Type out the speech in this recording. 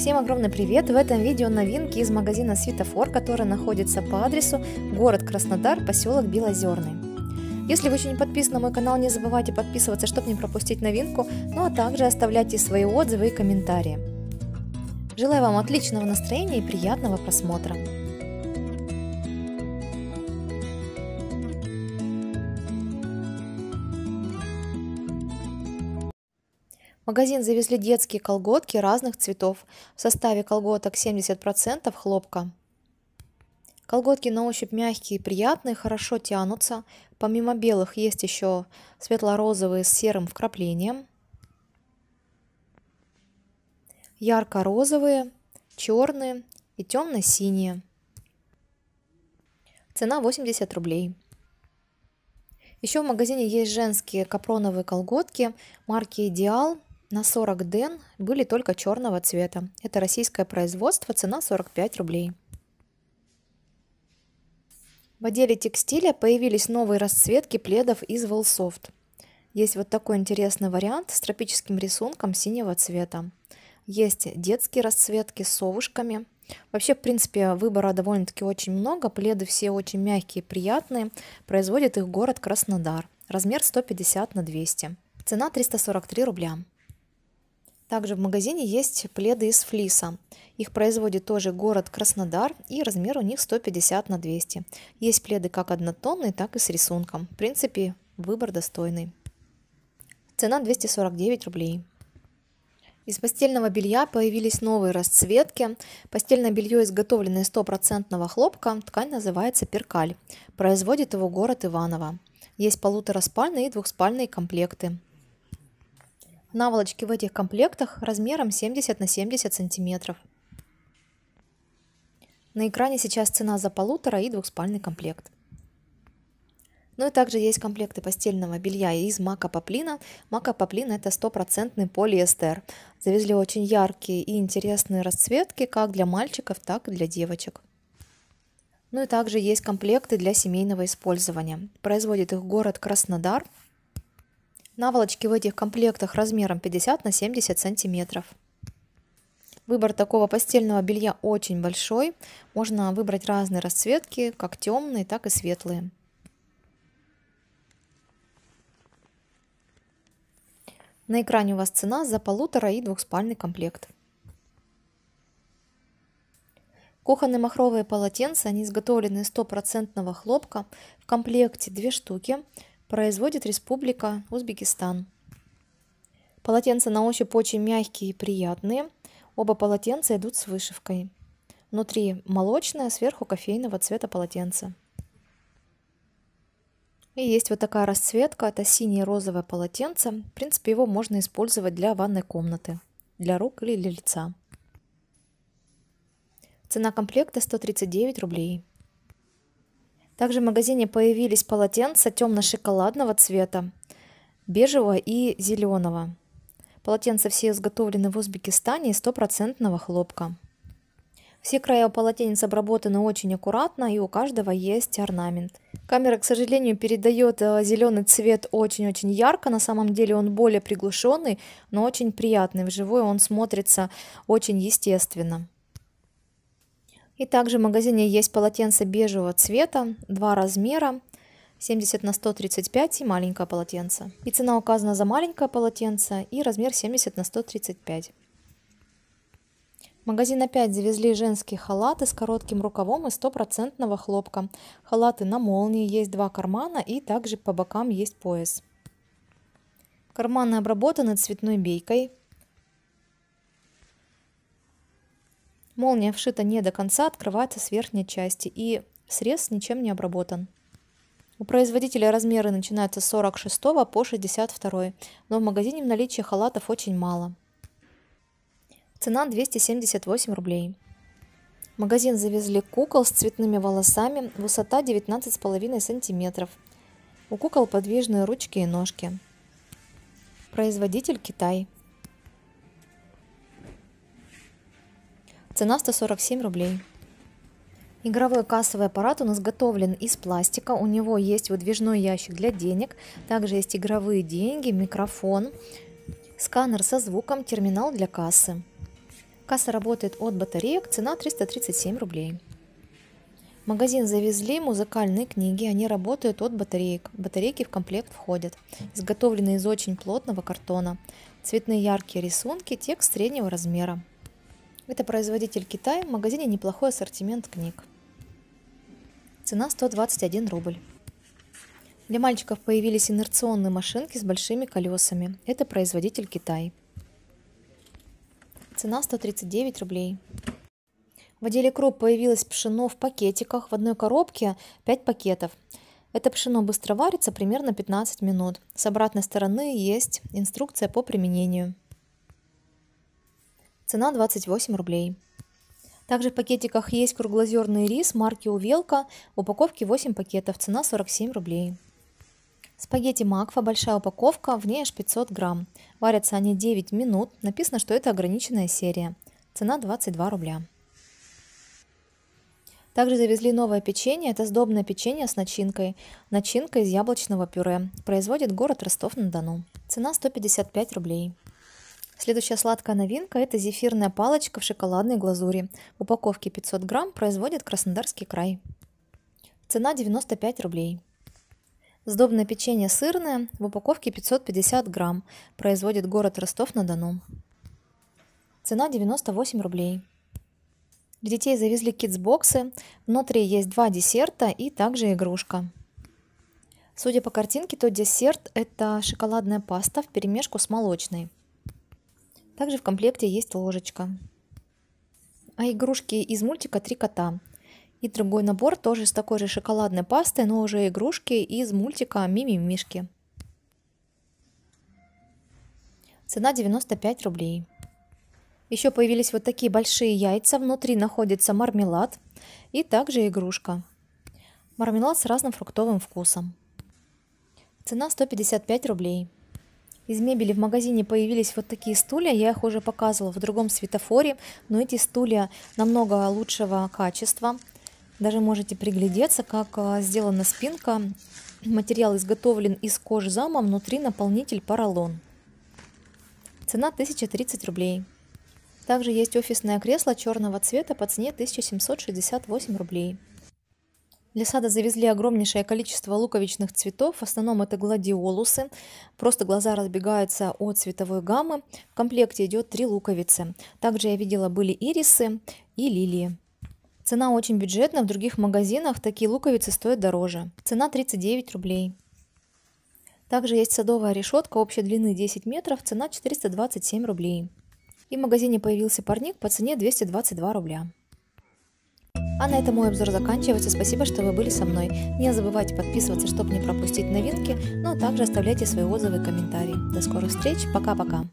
Всем огромный привет! В этом видео новинки из магазина Светофор, который находится по адресу город Краснодар, поселок Белозерный. Если вы еще не подписаны на мой канал, не забывайте подписываться, чтобы не пропустить новинку, ну а также оставляйте свои отзывы и комментарии. Желаю вам отличного настроения и приятного просмотра! магазин завезли детские колготки разных цветов. В составе колготок 70% хлопка. Колготки на ощупь мягкие и приятные, хорошо тянутся. Помимо белых есть еще светло-розовые с серым вкраплением. Ярко-розовые, черные и темно-синие. Цена 80 рублей. Еще в магазине есть женские капроновые колготки марки «Идеал». На 40 ден были только черного цвета. Это российское производство, цена 45 рублей. В отделе текстиля появились новые расцветки пледов из Волсофт. Есть вот такой интересный вариант с тропическим рисунком синего цвета. Есть детские расцветки с совушками. Вообще, в принципе, выбора довольно-таки очень много. Пледы все очень мягкие, приятные. Производит их город Краснодар. Размер 150 на 200. Цена 343 рубля. Также в магазине есть пледы из флиса. Их производит тоже город Краснодар, и размер у них 150 на 200. Есть пледы как однотонные, так и с рисунком. В принципе, выбор достойный. Цена 249 рублей. Из постельного белья появились новые расцветки. Постельное белье изготовленное из стопроцентного хлопка. Ткань называется перкаль. Производит его город Иваново. Есть полутораспальные и двухспальные комплекты. Наволочки в этих комплектах размером 70 на 70 сантиметров. На экране сейчас цена за полутора и двухспальный комплект. Ну и также есть комплекты постельного белья из мака поплина. Мака поплина это стопроцентный полиэстер. Завезли очень яркие и интересные расцветки как для мальчиков, так и для девочек. Ну и также есть комплекты для семейного использования. Производит их город Краснодар. Наволочки в этих комплектах размером 50 на 70 сантиметров. Выбор такого постельного белья очень большой. Можно выбрать разные расцветки, как темные, так и светлые. На экране у вас цена за полутора и двухспальный комплект. Кухонные махровые полотенца, они изготовлены из стопроцентного хлопка. В комплекте две штуки, производит Республика Узбекистан. Полотенца на ощупь очень мягкие и приятные. Оба полотенца идут с вышивкой. Внутри молочное, сверху кофейного цвета полотенце. И есть вот такая расцветка, это синее розовое полотенце. В принципе, его можно использовать для ванной комнаты, для рук или для лица. Цена комплекта 139 рублей. Также в магазине появились полотенца темно-шоколадного цвета, бежевого и зеленого. Полотенца все изготовлены в Узбекистане из стопроцентного хлопка. Все края полотенец обработаны очень аккуратно и у каждого есть орнамент. Камера, к сожалению, передает э, зеленый цвет очень-очень ярко. На самом деле он более приглушенный, но очень приятный. Вживую он смотрится очень естественно. И также в магазине есть полотенце бежевого цвета, два размера, 70 на 135 и маленькое полотенце. И цена указана за маленькое полотенце и размер 70 на 135. магазин опять завезли женские халаты с коротким рукавом и стопроцентного хлопка. Халаты на молнии, есть два кармана и также по бокам есть пояс. Карманы обработаны цветной бейкой. Молния вшита не до конца, открывается с верхней части и срез ничем не обработан. У производителя размеры начинаются с 46 по 62, но в магазине в наличии халатов очень мало. Цена 278 рублей. В магазин завезли кукол с цветными волосами, высота 19,5 см. У кукол подвижные ручки и ножки. Производитель Китай. Цена 147 рублей. Игровой кассовый аппарат у нас готовлен из пластика, у него есть выдвижной ящик для денег, также есть игровые деньги, микрофон, сканер со звуком, терминал для кассы. Касса работает от батареек, цена 337 рублей. В магазин завезли музыкальные книги, они работают от батареек. Батарейки в комплект входят, изготовлены из очень плотного картона. Цветные яркие рисунки, текст среднего размера. Это производитель Китай, в магазине неплохой ассортимент книг. Цена 121 рубль. Для мальчиков появились инерционные машинки с большими колесами. Это производитель Китай. Цена 139 рублей. В отделе круп появилось пшено в пакетиках. В одной коробке 5 пакетов. Это пшено быстро варится примерно 15 минут. С обратной стороны есть инструкция по применению. Цена 28 рублей. Также в пакетиках есть круглозерный рис марки Увелка. В упаковке 8 пакетов. Цена 47 рублей. Спагетти Макфа, большая упаковка, в ней аж 500 грамм. Варятся они 9 минут. Написано, что это ограниченная серия. Цена 22 рубля. Также завезли новое печенье. Это сдобное печенье с начинкой. Начинка из яблочного пюре. Производит город Ростов-на-Дону. Цена 155 рублей. Следующая сладкая новинка – это зефирная палочка в шоколадной глазури. В упаковке 500 грамм производит Краснодарский край. Цена 95 рублей. Сдобное печенье сырное в упаковке 550 грамм. Производит город Ростов-на-Дону. Цена 98 рублей. Для детей завезли кидсбоксы. Внутри есть два десерта и также игрушка. Судя по картинке, то десерт – это шоколадная паста в перемешку с молочной. Также в комплекте есть ложечка. А игрушки из мультика «Три кота». И другой набор тоже с такой же шоколадной пастой, но уже игрушки из мультика "Мими-Мишки". Цена 95 рублей. Еще появились вот такие большие яйца. Внутри находится мармелад и также игрушка. Мармелад с разным фруктовым вкусом. Цена 155 рублей. Из мебели в магазине появились вот такие стулья, я их уже показывала в другом светофоре, но эти стулья намного лучшего качества. Даже можете приглядеться, как а, сделана спинка. Материал изготовлен из кожи зама, внутри наполнитель поролон. Цена 1030 рублей. Также есть офисное кресло черного цвета по цене 1768 рублей. Для сада завезли огромнейшее количество луковичных цветов, в основном это гладиолусы, просто глаза разбегаются от цветовой гаммы. В комплекте идет три луковицы. Также я видела были ирисы и лилии. Цена очень бюджетная, в других магазинах такие луковицы стоят дороже. Цена 39 рублей. Также есть садовая решетка общей длины 10 метров, цена 427 рублей. И в магазине появился парник по цене 222 рубля. А на этом мой обзор заканчивается. Спасибо, что вы были со мной. Не забывайте подписываться, чтобы не пропустить новинки, но ну, а также оставляйте свои отзывы и комментарии. До скорых встреч. Пока-пока.